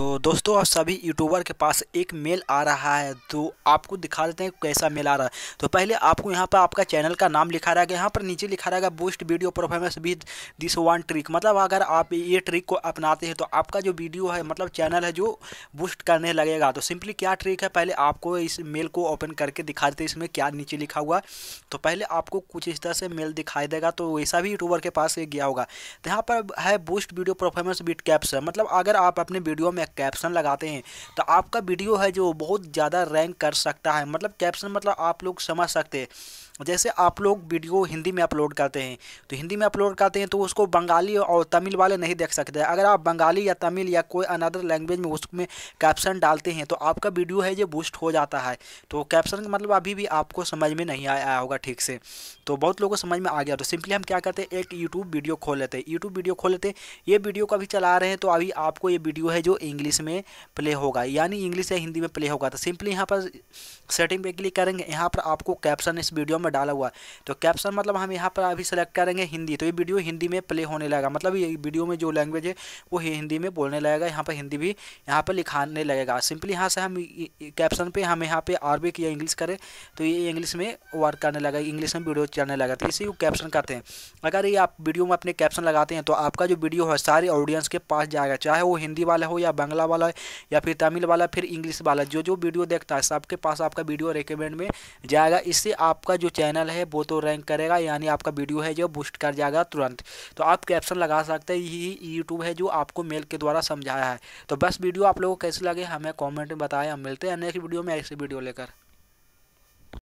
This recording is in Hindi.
तो दोस्तों आप सभी यूट्यूबर के पास एक मेल आ रहा है तो आपको दिखा देते हैं कैसा मेल आ रहा है तो पहले आपको यहाँ पर आपका चैनल का नाम लिखा रहेगा यहाँ पर नीचे लिखा रहेगा boost video performance with this one trick मतलब अगर आप ये ट्रिक को अपनाते हैं तो आपका जो वीडियो है मतलब चैनल है जो बूस्ट करने लगेगा तो सिंपली क्या ट्रिक है पहले आपको इस मेल को ओपन करके दिखा देते इसमें क्या नीचे लिखा हुआ तो पहले आपको कुछ इस तरह से मेल दिखाई देगा तो वैसा भी यूट्यूबर के पास गया होगा तो यहाँ पर है boost video performance with caps मतलब अगर आप अपने वीडियो में कैप्शन लगाते हैं तो आपका वीडियो है जो बहुत ज़्यादा रैंक कर सकता है मतलब कैप्शन मतलब आप लोग समझ सकते हैं जैसे आप लोग वीडियो हिंदी में अपलोड करते हैं तो हिंदी में अपलोड करते हैं तो उसको बंगाली और तमिल वाले नहीं देख सकते अगर आप बंगाली या तमिल या कोई अनदर लैंग्वेज में उसमें कैप्शन डालते हैं तो आपका वीडियो है जो बूस्ट हो जाता है तो कैप्शन का मतलब अभी भी आपको समझ में नहीं आया होगा ठीक से तो बहुत लोगों को समझ में आ गया तो सिंपली हम क्या करते हैं एक यूट्यूब वीडियो खोल लेते हैं यूट्यूब वीडियो खोल लेते हैं ये वीडियो को अभी चला रहे हैं तो अभी आपको ये वीडियो है जो इंग्लिश इंग्लिश में प्ले होगा यानी इंग्लिश या हिंदी में प्ले होगा तो सिंपली यहाँ पर सेटिंग पे क्लिक करेंगे यहाँ पर आपको कैप्शन इस वीडियो में डाला हुआ है तो कैप्शन मतलब हम यहाँ पर अभी सेलेक्ट करेंगे हिंदी तो ये वीडियो हिंदी में प्ले होने लगेगा मतलब ये वीडियो में जो लैंग्वेज है वो हिंदी में बोलने लगेगा यहाँ पर हिंदी भी यहाँ पर लिखाने लगेगा सिंपली यहाँ से हम कैप्शन पर हम यहाँ पर आरबिक या इंग्लिश करें तो ये इंग्लिश में वर्क करने लगा इंग्लिश में वीडियो चलने लगा तो इसी को कैप्शन करते हैं अगर ये आप वीडियो में अपने कैप्शन लगाते हैं तो आपका जो वीडियो है सारे ऑडियंस के पास जाएगा चाहे वो हिंदी वाला हो या बांग्ला वाला या फिर तमिल वाला फिर इंग्लिश वाला जो जो वीडियो देखता है सबके पास आपका वीडियो रिकमेंड में जाएगा इससे आपका जो चैनल है वो तो रैंक करेगा यानी आपका वीडियो है जो बूस्ट कर जाएगा तुरंत तो आप कैप्शन लगा सकते हैं यही यूट्यूब है जो आपको मेल के द्वारा समझाया है तो बस वीडियो आप लोगों को कैसे लगे हमें कॉमेंट में बताएं हम मिलते हैं नेक्स्ट वीडियो में ऐसी वीडियो लेकर